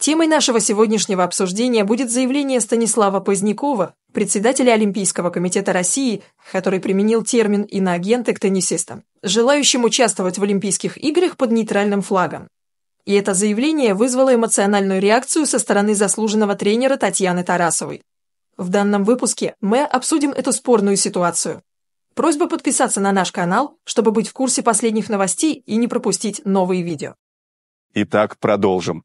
Темой нашего сегодняшнего обсуждения будет заявление Станислава Позднякова, председателя Олимпийского комитета России, который применил термин «иноагенты» к теннисистам, желающим участвовать в Олимпийских играх под нейтральным флагом. И это заявление вызвало эмоциональную реакцию со стороны заслуженного тренера Татьяны Тарасовой. В данном выпуске мы обсудим эту спорную ситуацию. Просьба подписаться на наш канал, чтобы быть в курсе последних новостей и не пропустить новые видео. Итак, продолжим.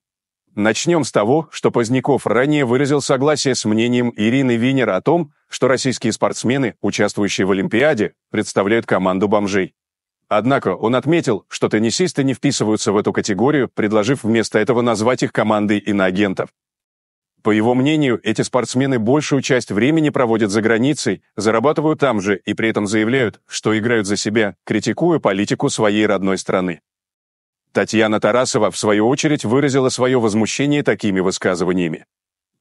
Начнем с того, что Поздняков ранее выразил согласие с мнением Ирины Винер о том, что российские спортсмены, участвующие в Олимпиаде, представляют команду бомжей. Однако он отметил, что теннисисты не вписываются в эту категорию, предложив вместо этого назвать их командой иноагентов. По его мнению, эти спортсмены большую часть времени проводят за границей, зарабатывают там же и при этом заявляют, что играют за себя, критикуя политику своей родной страны. Татьяна Тарасова, в свою очередь, выразила свое возмущение такими высказываниями.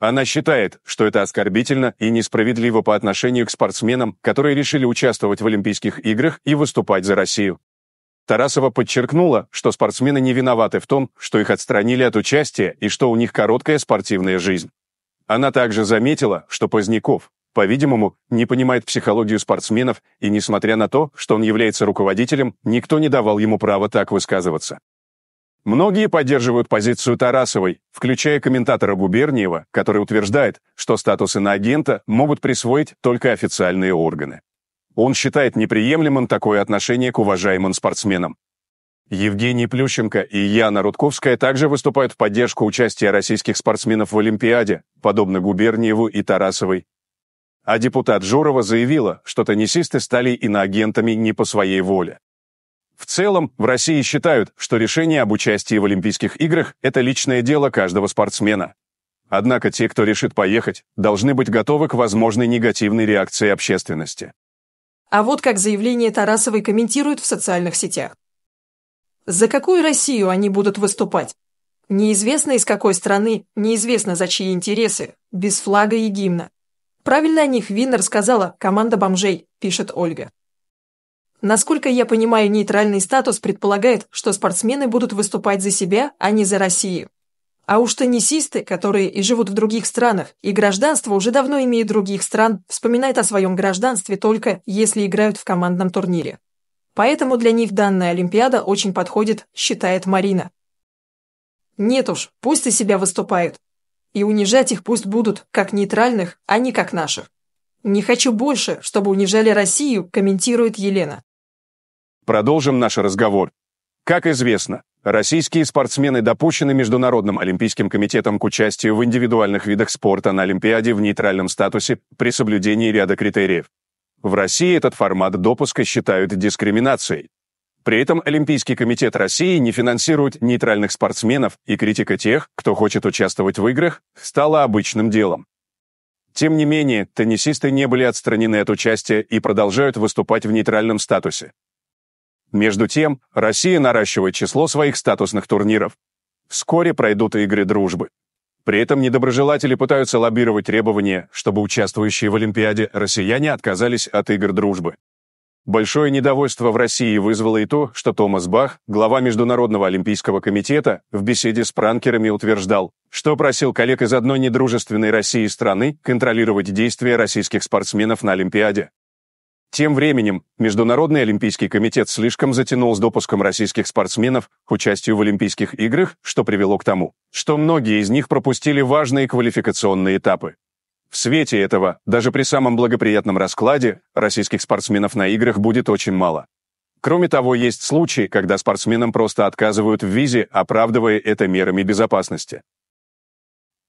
Она считает, что это оскорбительно и несправедливо по отношению к спортсменам, которые решили участвовать в Олимпийских играх и выступать за Россию. Тарасова подчеркнула, что спортсмены не виноваты в том, что их отстранили от участия и что у них короткая спортивная жизнь. Она также заметила, что Поздняков, по-видимому, не понимает психологию спортсменов, и несмотря на то, что он является руководителем, никто не давал ему права так высказываться. Многие поддерживают позицию Тарасовой, включая комментатора Губерниева, который утверждает, что статус иноагента могут присвоить только официальные органы. Он считает неприемлемым такое отношение к уважаемым спортсменам. Евгений Плющенко и Яна Рудковская также выступают в поддержку участия российских спортсменов в Олимпиаде, подобно Губерниеву и Тарасовой. А депутат Журова заявила, что теннисисты стали иноагентами не по своей воле. В целом, в России считают, что решение об участии в Олимпийских играх – это личное дело каждого спортсмена. Однако те, кто решит поехать, должны быть готовы к возможной негативной реакции общественности. А вот как заявление Тарасовой комментируют в социальных сетях. За какую Россию они будут выступать? Неизвестно из какой страны, неизвестно за чьи интересы, без флага и гимна. Правильно о них Винер сказала команда бомжей, пишет Ольга. Насколько я понимаю, нейтральный статус предполагает, что спортсмены будут выступать за себя, а не за Россию. А уж теннисисты, которые и живут в других странах, и гражданство уже давно имеют других стран, вспоминают о своем гражданстве только если играют в командном турнире. Поэтому для них данная Олимпиада очень подходит, считает Марина. Нет уж, пусть и себя выступают. И унижать их пусть будут, как нейтральных, а не как наших. Не хочу больше, чтобы унижали Россию, комментирует Елена. Продолжим наш разговор. Как известно, российские спортсмены допущены Международным олимпийским комитетом к участию в индивидуальных видах спорта на Олимпиаде в нейтральном статусе при соблюдении ряда критериев. В России этот формат допуска считают дискриминацией. При этом Олимпийский комитет России не финансирует нейтральных спортсменов, и критика тех, кто хочет участвовать в играх, стала обычным делом. Тем не менее, теннисисты не были отстранены от участия и продолжают выступать в нейтральном статусе. Между тем, Россия наращивает число своих статусных турниров. Вскоре пройдут и игры дружбы. При этом недоброжелатели пытаются лоббировать требования, чтобы участвующие в Олимпиаде россияне отказались от игр дружбы. Большое недовольство в России вызвало и то, что Томас Бах, глава Международного олимпийского комитета, в беседе с пранкерами утверждал, что просил коллег из одной недружественной России страны контролировать действия российских спортсменов на Олимпиаде. Тем временем, Международный олимпийский комитет слишком затянул с допуском российских спортсменов к участию в Олимпийских играх, что привело к тому, что многие из них пропустили важные квалификационные этапы. В свете этого, даже при самом благоприятном раскладе, российских спортсменов на играх будет очень мало. Кроме того, есть случаи, когда спортсменам просто отказывают в визе, оправдывая это мерами безопасности.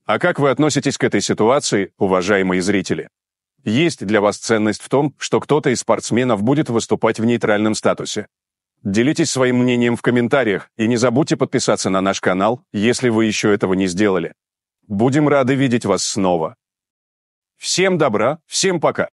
А как вы относитесь к этой ситуации, уважаемые зрители? Есть для вас ценность в том, что кто-то из спортсменов будет выступать в нейтральном статусе. Делитесь своим мнением в комментариях и не забудьте подписаться на наш канал, если вы еще этого не сделали. Будем рады видеть вас снова. Всем добра, всем пока.